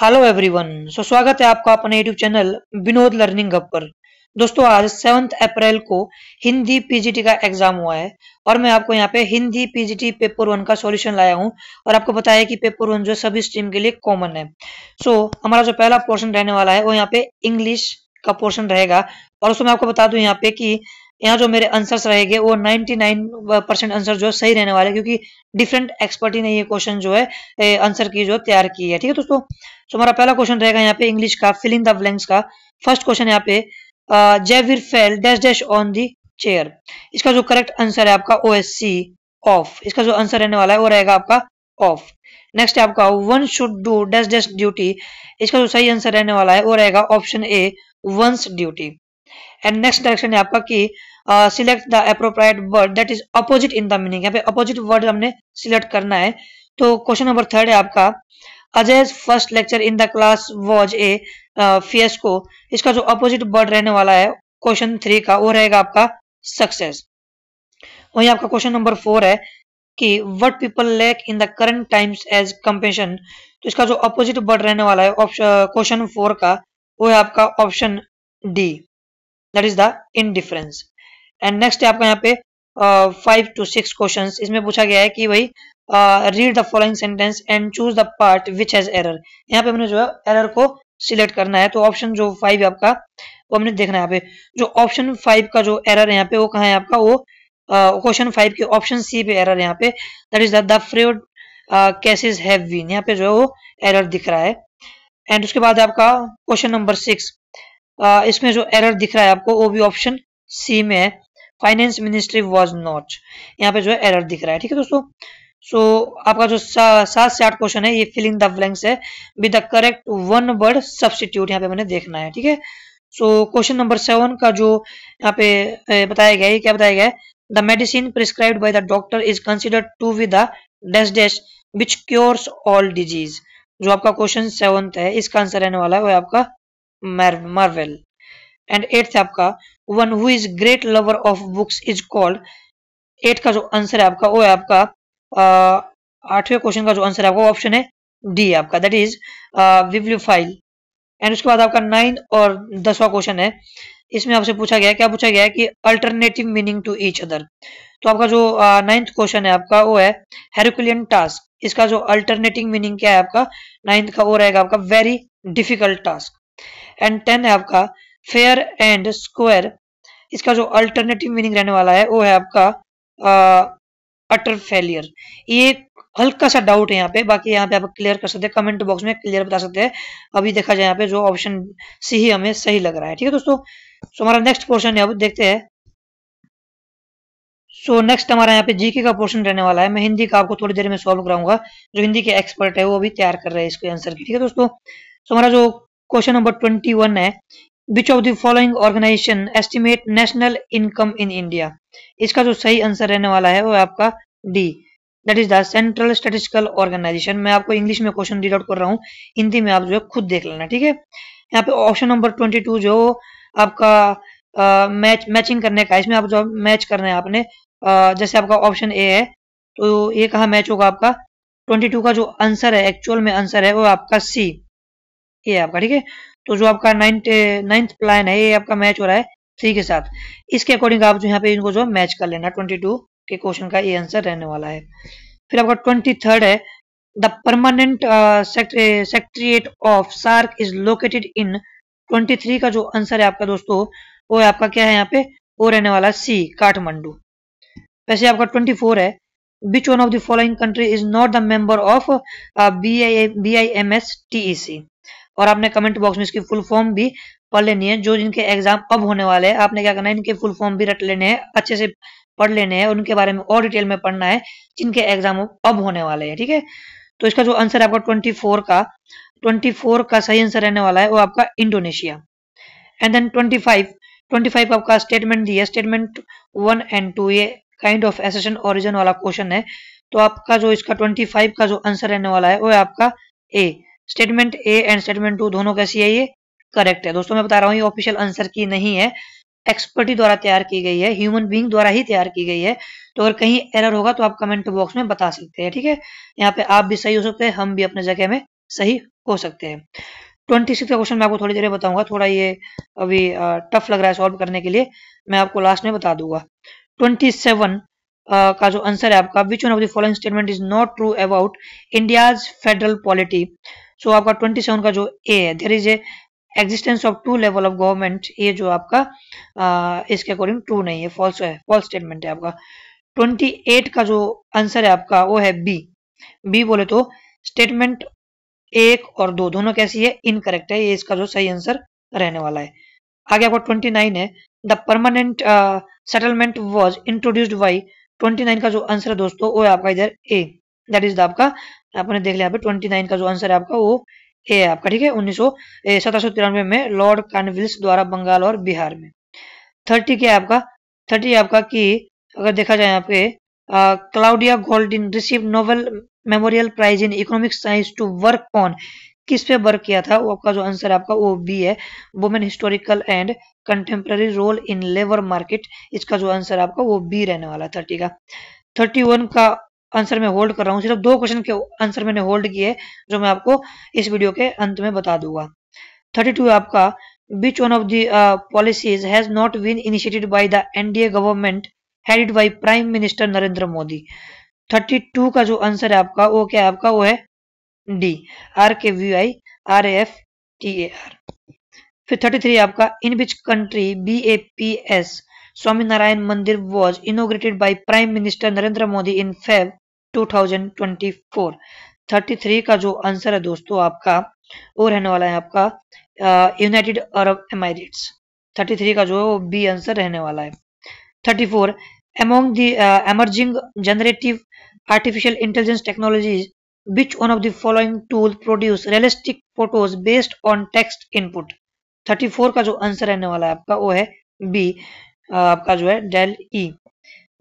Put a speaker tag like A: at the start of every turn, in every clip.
A: Hello everyone so स्वागत है आपका अपने YouTube channel Vinod learning hub पर दोस्तों आज सेवंथ अप्रैल को हिंदी पीजीटी का एग्जाम हुआ है और मैं आपको यहाँ पे हिंदी पीजीटी पेपर वन का सॉल्यूशन लाया हूँ और आपको बताया कि पेपर वन जो सभी स्ट्रीम के लिए कॉमन है सो so, हमारा जो पहला पोर्शन रहने वाला है वो यहाँ पे इंग्लिश का पोर्शन रहेगा और उसमें आपको बता दू यहाँ पे की यहाँ जो मेरे आंसर्स रहेंगे वो 99 परसेंट आंसर जो है सही रहने वाले क्योंकि डिफरेंट एक्सपर्ट ने ये क्वेश्चन जो है आंसर की जो तैयार की है ठीक है दोस्तों तो हमारा पहला क्वेश्चन रहेगा यहाँ पे इंग्लिश का फिलिंग द ब्लैंक्स का फर्स्ट क्वेश्चन यहाँ पे Jaiveer fell dash dash on the chair इसका जो करेक्ट आंसर है आपका ओ एस सी ऑफ इसका जो आंसर रहने वाला है वो रहेगा आपका ऑफ नेक्स्ट है आपका one should do dash dash duty इसका जो सही आंसर रहने वाला है वो रहेगा option A ones duty and next direction है आपका कि select the appropriate word that is opposite in the meaning यहाँ पे अपोजिट वर्ड हमने सिलेक्ट करना है तो क्वेश्चन नंबर थर्ड है आपका Ajay first lecture in the class was a को इसका जो अपोजिट वर्ड रहने वाला है क्वेश्चन थ्री का वो रहेगा आपका सक्सेस वही आपका क्वेश्चन नंबर फोर है कि what people lack in the current times as compassion तो इसका जो अपोजिट वर्ड रहने वाला है क्वेश्चन फोर uh, का वो है आपका option D that is the indifference and next है आपका यहाँ पे फाइव टू सिक्स क्वेश्चन इसमें पूछा गया है कि भाई read the following sentence and choose the part which has error यहाँ पे हमने जो है एरर को सिलेक्ट करना है तो ऑप्शन जो फाइव है आपका वो हमने देखना है यहाँ पे जो ऑप्शन फाइव का जो एरर है यहाँ पे वो कहा है आपका वो क्वेश्चन uh, फाइव के ऑप्शन सी पे एरर यहाँ पे that is the fraud cases have been यहाँ पे जो है वो एरर दिख रहा है एंड उसके बाद आपका क्वेश्चन नंबर सिक्स इसमें जो एरर दिख रहा है आपको वो भी ऑप्शन सी में है फाइनेंस मिनिस्ट्री वॉज नॉट यहाँ पे जो है एरर दिख रहा है ठीक है दोस्तों सो so, आपका जो सात से आठ क्वेश्चन है ये फिलिंग द ब्लैंक्स है with the correct one word substitute यहाँ पे मैंने देखना है ठीक है सो क्वेश्चन नंबर सेवन का जो यहाँ पे बताया गया है क्या बताया गया है the medicine prescribe by the doctor is considered to with dash dash which cures all disease जो आपका क्वेश्चन सेवन्थ है इसका आंसर रहने वाला है वो आपका मार्वेल एंड एट्थ आपका one who is great lover of books is called eight का जो आंसर है आपका वो है आपका आठवें क्वेश्चन का जो आंसर है आपका ऑप्शन है डी आपका दैट इज विवलिफाइल एंड उसके बाद आपका नाइन और दसवा क्वेश्चन है इसमें आपसे पूछा गया क्या पूछा गया है कि alternative meaning to each other तो आपका जो नाइन्थ uh, क्वेश्चन है आपका वो है हेरिकुलियन टास्क इसका जो अल्टरनेटिंग मीनिंग क्या है आपका नाइन्थ का वो रहेगा आपका very difficult task and ten है आपका फेयर एंड स्क्वायर इसका जो अल्टरनेटिव मीनिंग रहने वाला है वो है आपका अटर फेलियर ये हल्का सा डाउट है यहाँ पे बाकी यहाँ पे आप क्लियर कर सकते हैं कमेंट बॉक्स में क्लियर बता सकते हैं अभी देखा जाए यहाँ पे जो ऑप्शन सी ही हमें सही लग रहा है ठीक है दोस्तों सो हमारा नेक्स्ट पोर्शन है अब देखते हैं सो नेक्स्ट हमारा यहाँ पे जीके का पोर्शन रहने वाला है मैं हिंदी का आपको थोड़ी देर में सॉल्व कराऊंगा जो हिंदी के एक्सपर्ट है वो अभी तैयार कर रहे हैं इसके आंसर की ठीक है दोस्तों सो हमारा जो क्वेश्चन नंबर ट्वेंटी वन है which of the following organisation estimate national income in India इसका जो सही आंसर रहने वाला है वो आपका D that is the central statistical organisation मैं आपको इंग्लिश में क्वेश्चन रीड आउट कर रहा हूँ हिंदी में आप जो है खुद देख लेना ठीक है यहाँ पे ऑप्शन नंबर ट्वेंटी टू जो आपका आ, मैच मैचिंग करने का इसमें आप जो मैच करना है आपने आ, जैसे आपका ऑप्शन ए है तो ये कहा मैच होगा आपका ट्वेंटी टू का जो आंसर है एक्चुअल में आंसर है वो आपका सी ये आपका ठीक है तो जो आपका नाइन्थ नाइन्थ प्लान है ये आपका मैच हो रहा है थ्री के साथ इसके अकॉर्डिंग आप जो यहाँ पे इनको जो मैच कर लेना ट्वेंटी टू के क्वेश्चन का ये आंसर रहने वाला है फिर आपका ट्वेंटी थर्ड है the permanent secretariat of SAARC is located in twenty three का जो आंसर है आपका दोस्तों वो आपका क्या है यहाँ पे वो रहने वाला सी काठमांडू वैसे आपका ट्वेंटी फोर है which one of the following country is not the following of B I M S T E C और आपने कमेंट बॉक्स में इसकी फुल फॉर्म भी पढ़ लेनी है जो जिनके एग्जाम अब होने वाले हैं आपने क्या करना है इनके फुल फॉर्म भी रट लेने हैं अच्छे से पढ़ लेने हैं उनके बारे में और डिटेल में पढ़ना है जिनके एग्जाम अब होने वाले हैं ठीक है तो इसका जो आंसर है आपका ट्वेंटी फोर का ट्वेंटी फोर का सही आंसर रहने वाला है वो आपका Indonesia and then twenty five twenty five आपका स्टेटमेंट दिया स्टेटमेंट वन एंड टू ये काइंड ऑफ एसेशन ओरिजिन वाला क्वेश्चन है तो आपका जो इसका ट्वेंटी फाइव का जो आंसर रहने वाला है वो है आपका A statement A and statement two दोनों कैसी है ये करेक्ट है दोस्तों मैं बता रहा हूँ ये ऑफिशियल आंसर की नहीं है एक्सपर्टी द्वारा तैयार की गई है ह्यूमन बींग द्वारा ही तैयार की गई है तो अगर कहीं एरर होगा तो आप कमेंट बॉक्स में बता सकते हैं ठीक है यहाँ पे आप भी सही हो सकते हैं हम भी अपने जगह में सही हो सकते हैं ट्वेंटी सिक्स का क्वेश्चन मैं आपको थोड़ी देर में बताऊंगा थोड़ा ये अभी टफ लग रहा है सॉल्व करने के लिए मैं आपको लास्ट में बता दूंगा ट्वेंटी सेवन का जो आंसर है आपका which one of the following statement is not true about India's federal polity so so, आपका 27 का जो ए है there is a existence of two level of government ये जो आपका आ, इसके अकॉर्डिंग ट्रू नहीं है फॉल्स है फॉल्स स्टेटमेंट है आपका 28 का जो आंसर है आपका वो है बी बी बोले तो स्टेटमेंट एक और दो दोनों कैसी है इनकरेक्ट है ये इसका जो सही आंसर रहने वाला है आगे आपका 29 है the permanent settlement was introduced by 29 का जो आंसर है दोस्तों वो है आपका इधर ए दैट इज आपका आपने देख लिया ट्वेंटी नाइन का जो आंसर है आपका वो ए है आपका ठीक है उन्नीस सौ सत्रह में लॉर्ड कानविल्स द्वारा बंगाल और बिहार में थर्टी क्या है आपका थर्टी आपका कि अगर देखा जाए आपके Claudia Goldin receive Nobel memorial prize in economic science to work on किस पे वर्क किया था वो आपका जो आंसर है आपका वो बी है women historical and contemporary role in labour market इसका जो आंसर आपका वो बी रहने वाला थर्टी का थर्टी वन का आंसर में होल्ड कर रहा हूँ सिर्फ दो क्वेश्चन के आंसर मैंने होल्ड किए जो मैं आपको इस वीडियो के अंत में बता दूंगा थर्टी टू आपका which one of the uh, policies has not been initiated by the NDA government headed by Prime Minister Narendra Modi 32 का जो आंसर है आपका वो क्या है आपका वो है D R K V I R F T A R फिर थर्टी थ्री आपका in which country B A P S Swaminarayan Mandir was inaugurated by prime minister Narendra Modi in Feb 2024 33 का जो आंसर है दोस्तों आपका वो रहने वाला है आपका यूनाइटेड अरब एमिरेट्स 33 का जो है वो बी आंसर रहने वाला है 34 four among the emerging generative artificial intelligence technology which one of the following tool produce realistic photos based on text input 34 का जो आंसर रहने वाला है आपका वो है बी uh, आपका जो है DALL E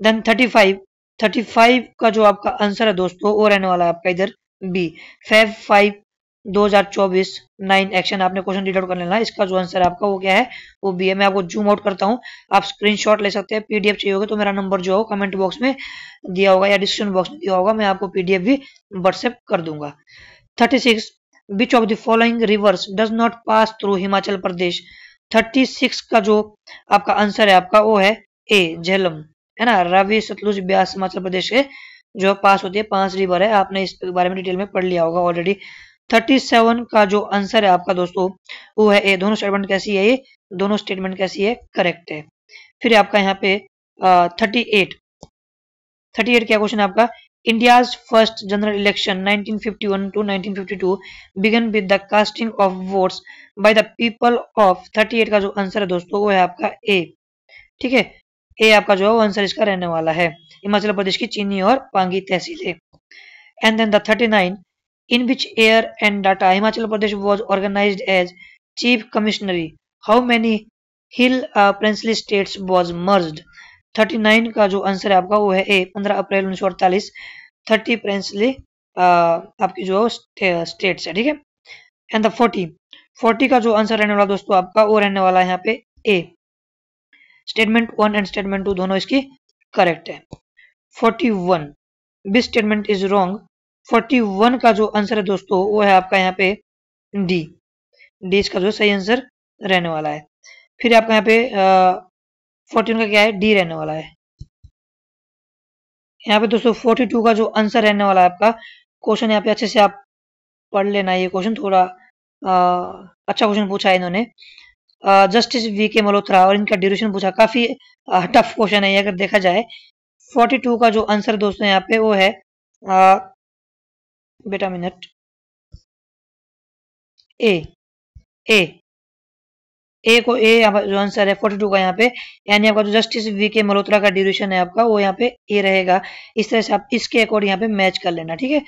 A: then thirty five thirty five का जो आपका आंसर है दोस्तों वो रहने वाला है आपका इधर बी फाइव फाइव दो हजार चौबीस नाइन एक्शन आपने क्वेश्चन रीड आउट कर लेना इसका जो आंसर है आपका वो क्या है वो बी है मैं आपको जूम आउट करता हूँ आप स्क्रीनशॉट ले सकते हैं पीडीएफ चाहिए होगा तो मेरा नंबर जो है कमेंट बॉक्स में दिया होगा या डिस्क्रिप्शन बॉक्स में दिया होगा मैं आपको पीडीएफ भी व्हाट्सएप कर दूंगा thirty six which of the following rivers does not pass through Himachal Pradesh thirty six का जो आपका आंसर है आपका वो है ए झेलम है ना रवि सतलुज ब्यास हिमाचल प्रदेश के जो पास होती है पांच रिवर है आपने इस बारे में डिटेल में पढ़ लिया होगा ऑलरेडी थर्टी सेवन का जो आंसर है आपका दोस्तों वो है ए दोनों स्टेटमेंट कैसी है ये दोनों स्टेटमेंट कैसी है करेक्ट है फिर आपका यहाँ पे थर्टी एट थर्टी एट क्या क्वेश्चन है आपका India's first general election 1951 to 1952 began with the casting of votes by the people of 38 का जो आंसर है दोस्तों वो है आपका ए ठीक है ए आपका जो है वो आंसर इसका रहने वाला है हिमाचल प्रदेश की चीनी और Pangi tehsil and then thirty nine in which year and data Himachal Pradesh was organise as chief commissionery how many hill princely states was merged 39 का जो आंसर है आपका वो है ए 15 अप्रैल उन्नीस सौ अड़तालीस थर्टी प्रिंसली uh, आपकी जो स्टे, स्टेट्स uh, है ठीक है एंड द 40 40 का जो आंसर रहने वाला दोस्तों आपका वो रहने वाला है यहाँ पे A statement one and statement two दोनों इसकी करेक्ट है forty one which statement is wrong forty one का जो आंसर है दोस्तों वो है आपका यहाँ पे डी डी इसका जो सही आंसर रहने वाला है फिर आपका यहाँ पे फोर्टीन का क्या है डी रहने वाला है यहाँ पे दोस्तों फोर्टी टू का जो आंसर रहने वाला है आपका क्वेश्चन यहाँ पे अच्छे से आप पढ़ लेना ये क्वेश्चन थोड़ा आ, अच्छा क्वेश्चन पूछा है इन्होंने जस्टिस वी के मल्होत्रा और इनका ड्यूरेशन पूछा काफी टफ क्वेश्चन है अगर देखा जाए 42 का जो आंसर दोस्तों यहाँ पे वो है आ, बेटा मिनट ए ए ए को ए जो आंसर है फोर्टी टू का यहाँ पे यानी आपका जो जस्टिस वी के मल्होत्रा का ड्यूरेशन है आपका वो यहाँ पे ए रहेगा इस तरह से आप इसके अकॉर्ड यहाँ पे मैच कर लेना ठीक है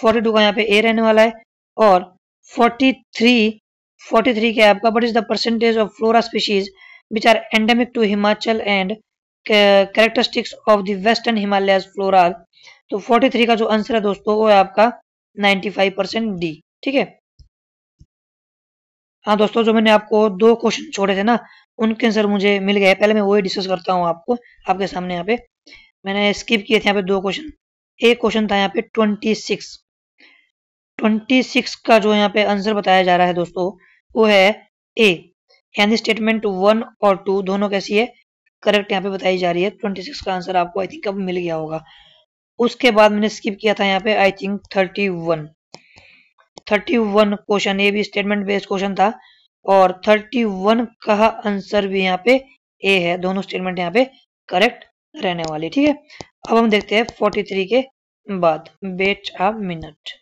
A: फोर्टी टू का यहाँ पे ए रहने वाला है और फोर्टी थ्री फोर्टी थ्री क्या है आपका what is the percentage of flora species which are endemic to Himachal and characteristics of the western Himalaya flora तो 43 का जो आंसर है दोस्तों वो है आपका 95 परसेंट डी ठीक है हाँ दोस्तों जो मैंने आपको दो क्वेश्चन छोड़े थे ना उनके आंसर मुझे मिल गए पहले मैं वही डिस्कस करता हूँ आपको आपके सामने यहाँ पे मैंने स्किप किए थे यहाँ पे दो क्वेश्चन एक क्वेश्चन था यहाँ पे 26 26 का जो यहाँ पे आंसर बताया जा रहा है दोस्तों वो है ए यानी स्टेटमेंट वन और टू दोनों कैसी है करेक्ट यहाँ पे बताई जा रही है ट्वेंटी सिक्स का आंसर आपको आई थिंक अब मिल गया होगा उसके बाद मैंने स्किप किया था यहाँ पे I think thirty one thirty one question ये भी स्टेटमेंट बेस्ड क्वेश्चन था और थर्टी वन का आंसर भी यहाँ पे ए है दोनों स्टेटमेंट यहाँ पे करेक्ट रहने वाली ठीक है अब हम देखते हैं फोर्टी थ्री के बाद बेट अ मिनट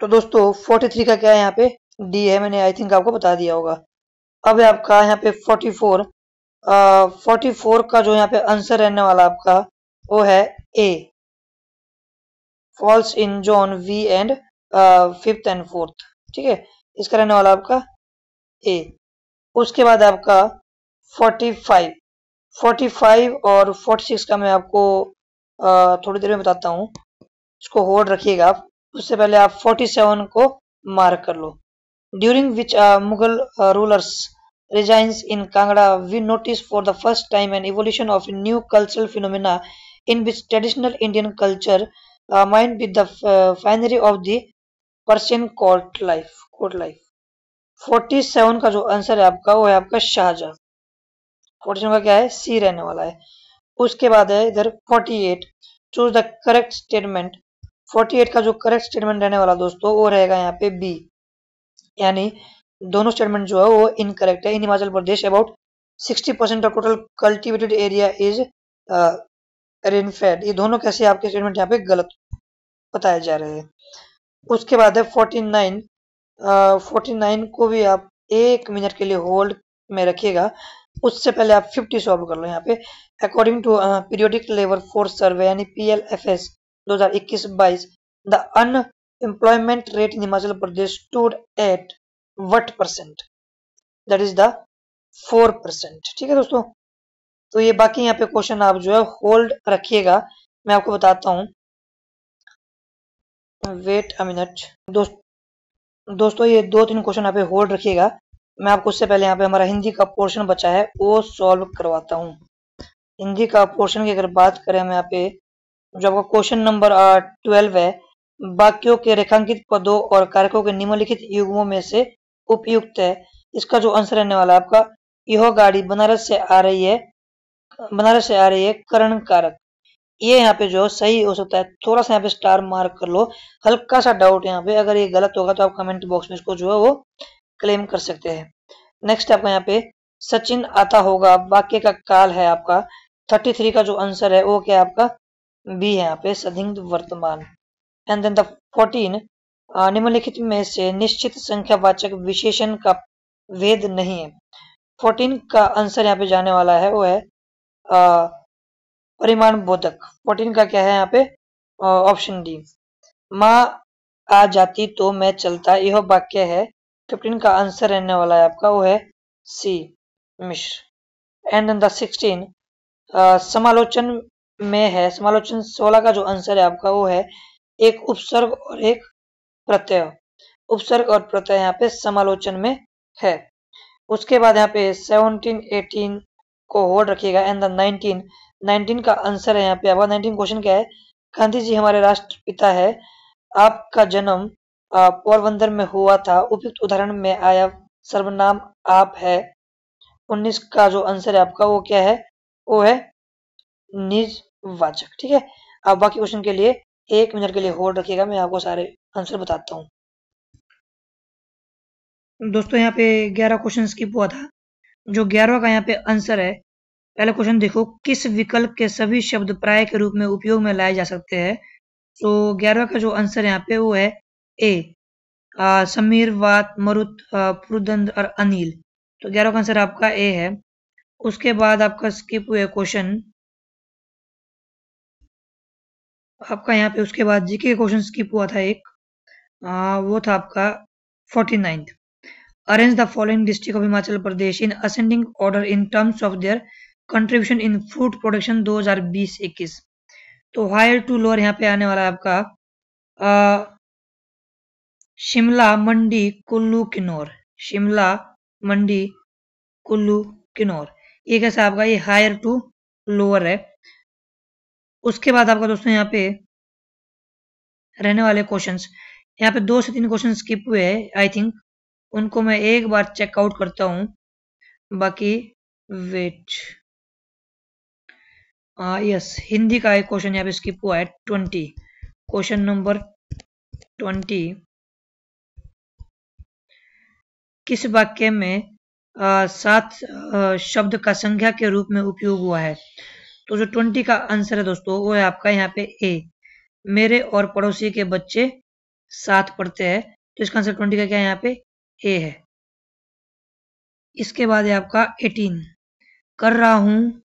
A: तो दोस्तों फोर्टी थ्री का क्या है यहाँ पे डी है मैंने आई थिंक आपको बता दिया होगा अब है आपका यहाँ पे फोर्टी फोर फोर्टी फोर का जो यहाँ पे आंसर रहने वाला आपका वो है a false in zone V and fifth and fourth ठीक है इसका रहने वाला आपका ए उसके बाद आपका फोर्टी फाइव फोर्टी फाइव और फोर्टी सिक्स का मैं आपको आ, थोड़ी देर में बताता हूँ इसको होल्ड रखिएगा आप उससे पहले आप फोर्टी सेवन को मार्क कर लो during which uh, Mughal uh, rulers resigns in Kangra, we notice for the first time an evolution of new cultural phenomena in which traditional Indian culture uh, mined with the uh, finery of the Persian court life. Court life. Forty seven का जो answer है आपका वो है आपका Shahjahan forty seven का क्या है सी रहने वाला है उसके बाद है इधर forty eight choose the correct statement forty eight का जो करेक्ट स्टेटमेंट रहने वाला दोस्तों वो रहेगा यहाँ पे बी यानी दोनों स्टेटमेंट जो है वो इनकरेक्ट है in Himachal Pradesh about sixty percent of total cultivated area is rainfed ये दोनों कैसे आपके स्टेटमेंट यहाँ पे गलत बताए जा रहे हैं उसके बाद है फोर्टी नाइन फोर्टी नाइन को भी आप एक मिनट के लिए होल्ड में रखिएगा उससे पहले आप फिफ्टी सॉल्व कर लो यहाँ पे according to periodic labour force survey यानी पी एल एफ एस दो हजार इक्कीस बाईस the on employment rate in Himachal Pradesh stood at what percent? That is the four percent ठीक है दोस्तों तो ये बाकी यहाँ पे क्वेश्चन आप जो है होल्ड रखिएगा मैं आपको बताता हूं वेट अ मिनट दोस्त दोस्तों ये दो तीन क्वेश्चन यहाँ पे होल्ड रखिएगा मैं आपको उससे पहले यहाँ पे हमारा हिंदी का पोर्शन बचा है वो सॉल्व करवाता हूँ हिंदी का पोर्शन की अगर बात करें हम यहाँ पे जो आपका क्वेश्चन नंबर ट्वेल्व है वाक्यों के रेखांकित पदों और कारकों के निम्नलिखित युग्मों में से उपयुक्त है इसका जो आंसर रहने वाला है आपका यह गाड़ी बनारस से आ रही है बनारस से आ रही है करण कारक ये यहाँ पे जो सही हो सकता है थोड़ा सा यहाँ पे स्टार मार्क कर लो हल्का सा डाउट यहाँ पे अगर ये गलत होगा तो आप कमेंट बॉक्स में इसको जो है वो क्लेम कर सकते हैं नेक्स्ट आपका यहाँ पे सचिन आता होगा वाक्य का काल है आपका थर्टी थ्री का जो आंसर है वो क्या आपका बी है यहाँ पे सदिंग वर्तमान एंड देन द फोर्टीन निम्नलिखित में से निश्चित संख्यावाचक विशेषण का वेद नहीं है फोर्टीन का आंसर यहाँ पे जाने वाला है वो है uh, परिमाण बोधक फोर्टीन का क्या है यहाँ पे ऑप्शन डी माँ आ जाती तो मैं चलता यह वाक्य है फिफ्टीन का आंसर रहने वाला है आपका वो है C Mishra and the sixteen समालोचन में है समालोचन सोलह का जो आंसर है आपका वो है एक उपसर्ग और एक प्रत्यय उपसर्ग और प्रत्यय यहाँ पे समालोचन में है उसके बाद यहाँ पे 17, 18 को होल्ड रखिएगा एंड द 19 19 का आंसर है यहाँ पे अब 19 क्वेश्चन क्या है गांधी जी हमारे राष्ट्रपिता है आपका जन्म पोरबंदर में हुआ था उपयुक्त उदाहरण में आया सर्वनाम आप है 19 का जो आंसर है आपका वो क्या है वो है निज वाचक ठीक है अब बाकी क्वेश्चन के लिए एक मिनट के लिए होल्ड रखिएगा मैं आपको सारे आंसर बताता हूँ दोस्तों यहाँ पे ग्यारह क्वेश्चन स्किप हुआ था जो ग्यारहवा का यहाँ पे आंसर है पहला क्वेश्चन देखो किस विकल्प के सभी शब्द प्राय के रूप में उपयोग में लाए जा सकते हैं तो ग्यारहवा का जो आंसर यहाँ पे वो है ए आ, समीर वात मरुत पुरुदंद और अनिल तो ग्यारह का आंसर आपका ए है उसके बाद आपका स्किप हुए क्वेश्चन आपका यहाँ पे उसके बाद जीके के क्वेश्चन स्किप हुआ था एक आ, वो था आपका forty ninth arrange the following district of Himachal Pradesh in ascending order in terms of their contribution in food production 2020-21 तो हायर टू लोअर यहाँ पे आने वाला है आपका शिमला मंडी कुल्लू किन्नौर शिमला मंडी कुल्लू किन्नौर ये कैसा आपका ये हायर टू लोअर है उसके बाद आपका दोस्तों यहाँ पे रहने वाले क्वेश्चन यहाँ पे दो से तीन क्वेश्चन स्किप हुए हैं आई थिंक उनको मैं एक बार चेकआउट करता हूँ बाकी वेट यस हिंदी का एक क्वेश्चन यहाँ पे स्किप हुआ है ट्वेंटी क्वेश्चन नंबर ट्वेंटी किस वाक्य में सात शब्द का संख्या के रूप में उपयोग हुआ है तो जो ट्वेंटी का आंसर है दोस्तों वो है आपका यहाँ पे ए मेरे और पड़ोसी के बच्चे साथ पढ़ते हैं तो इसका आंसर ट्वेंटी का क्या है यहाँ पे ए है इसके बाद है आपका एटीन कर रहा हूं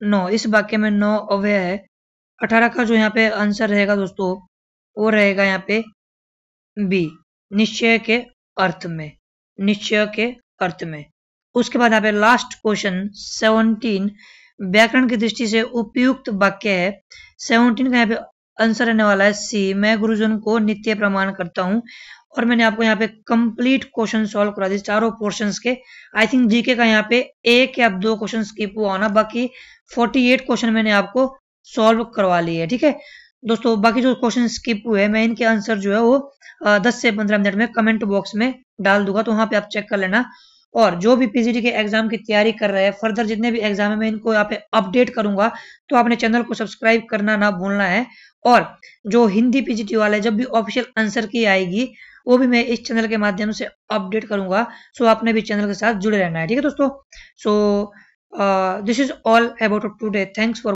A: नौ इस वाक्य में नौ अव्यय है अठारह का जो यहाँ पे आंसर रहेगा दोस्तों वो रहेगा यहाँ पे बी निश्चय के अर्थ में निश्चय के अर्थ में उसके बाद यहाँ पे लास्ट क्वेश्चन सेवनटीन व्याकरण की दृष्टि से उपयुक्त वाक्य है सेवनटीन का यहाँ पे आंसर रहने वाला है सी मैं गुरुजन को नित्य प्रमाण करता हूँ और मैंने आपको यहाँ पे कंप्लीट क्वेश्चन सॉल्व करा दिए चारों पोर्शन के आई थिंक जीके का यहाँ पे एक या दो क्वेश्चन स्किप हुआ होना बाकी 48 क्वेश्चन मैंने आपको सॉल्व करवा लिए है ठीक है दोस्तों बाकी जो क्वेश्चन स्किप हुए हैं मैं इनके आंसर जो है वो दस से पंद्रह मिनट में कमेंट बॉक्स में डाल दूंगा तो वहां पे आप चेक कर लेना और जो भी पीजीटी के एग्जाम की तैयारी कर रहे हैं फर्दर जितने भी एग्जाम है मैं इनको यहाँ पे अपडेट करूंगा तो आपने चैनल को सब्सक्राइब करना ना भूलना है और जो हिंदी पीजीटी वाले जब भी ऑफिशियल आंसर की आएगी वो भी मैं इस चैनल के माध्यम से अपडेट करूंगा सो आपने भी चैनल के साथ जुड़े रहना है ठीक है दोस्तों so this is all about today thanks for